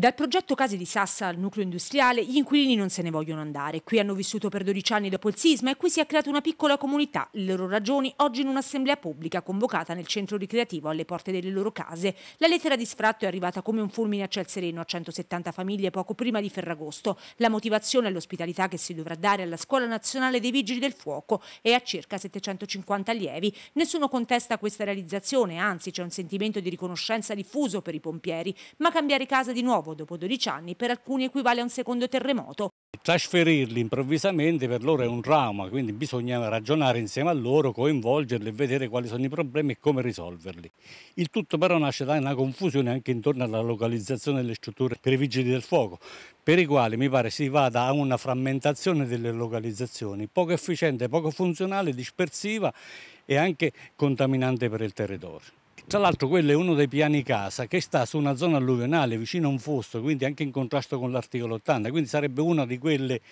Dal progetto Case di Sassa al nucleo industriale, gli inquilini non se ne vogliono andare. Qui hanno vissuto per 12 anni dopo il sisma e qui si è creata una piccola comunità. Le loro ragioni oggi in un'assemblea pubblica convocata nel centro ricreativo alle porte delle loro case. La lettera di sfratto è arrivata come un fulmine a ciel sereno a 170 famiglie poco prima di Ferragosto. La motivazione è l'ospitalità che si dovrà dare alla Scuola Nazionale dei Vigili del Fuoco e a circa 750 allievi. Nessuno contesta questa realizzazione, anzi c'è un sentimento di riconoscenza diffuso per i pompieri. Ma cambiare casa di nuovo nuovo dopo 12 anni per alcuni equivale a un secondo terremoto. Trasferirli improvvisamente per loro è un trauma, quindi bisogna ragionare insieme a loro, coinvolgerli e vedere quali sono i problemi e come risolverli. Il tutto però nasce da una confusione anche intorno alla localizzazione delle strutture per i vigili del fuoco, per i quali mi pare si vada a una frammentazione delle localizzazioni, poco efficiente, poco funzionale, dispersiva e anche contaminante per il territorio. Tra l'altro quello è uno dei piani casa che sta su una zona alluvionale vicino a un fosso, quindi anche in contrasto con l'articolo 80, quindi sarebbe uno di, quelle,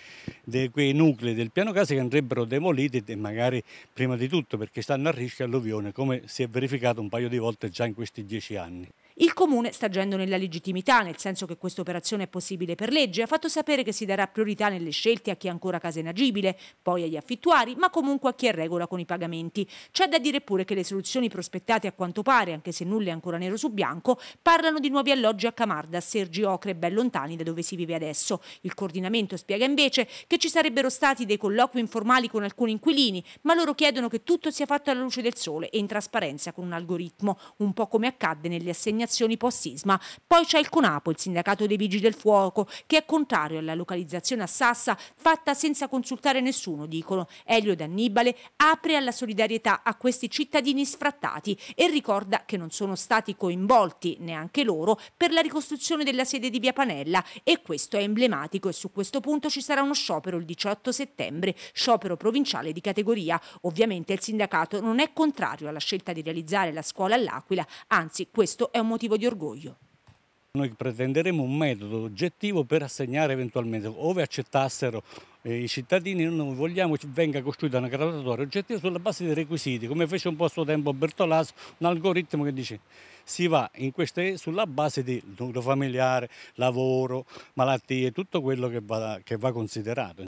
di quei nuclei del piano casa che andrebbero demoliti e magari prima di tutto perché stanno a rischio alluvione come si è verificato un paio di volte già in questi dieci anni. Il Comune sta agendo nella legittimità, nel senso che questa operazione è possibile per legge, ha fatto sapere che si darà priorità nelle scelte a chi ha ancora casa inagibile, poi agli affittuari, ma comunque a chi è regola con i pagamenti. C'è da dire pure che le soluzioni prospettate a quanto pare, anche se nulla è ancora nero su bianco, parlano di nuovi alloggi a Camarda, Sergi Ocre, ben lontani da dove si vive adesso. Il coordinamento spiega invece che ci sarebbero stati dei colloqui informali con alcuni inquilini, ma loro chiedono che tutto sia fatto alla luce del sole e in trasparenza con un algoritmo, un po' come accadde nelle assegnazioni eliminazioni post-sisma. Poi c'è il CONAPO, il sindacato dei Vigili del Fuoco, che è contrario alla localizzazione a Sassa fatta senza consultare nessuno, dicono. Elio D'Annibale apre alla solidarietà a questi cittadini sfrattati e ricorda che non sono stati coinvolti, neanche loro, per la ricostruzione della sede di Via Panella e questo è emblematico e su questo punto ci sarà uno sciopero il 18 settembre, sciopero provinciale di categoria. Ovviamente il sindacato non è contrario alla scelta di realizzare la scuola all'Aquila, anzi questo è un motivo motivo di orgoglio. Noi pretenderemo un metodo oggettivo per assegnare eventualmente, ove accettassero eh, i cittadini, noi vogliamo che venga costruita una graduatoria oggettiva sulla base dei requisiti, come fece un po' a suo tempo Bertolaso, un algoritmo che dice si va in queste, sulla base di nucleo familiare, lavoro, malattie, tutto quello che va, che va considerato.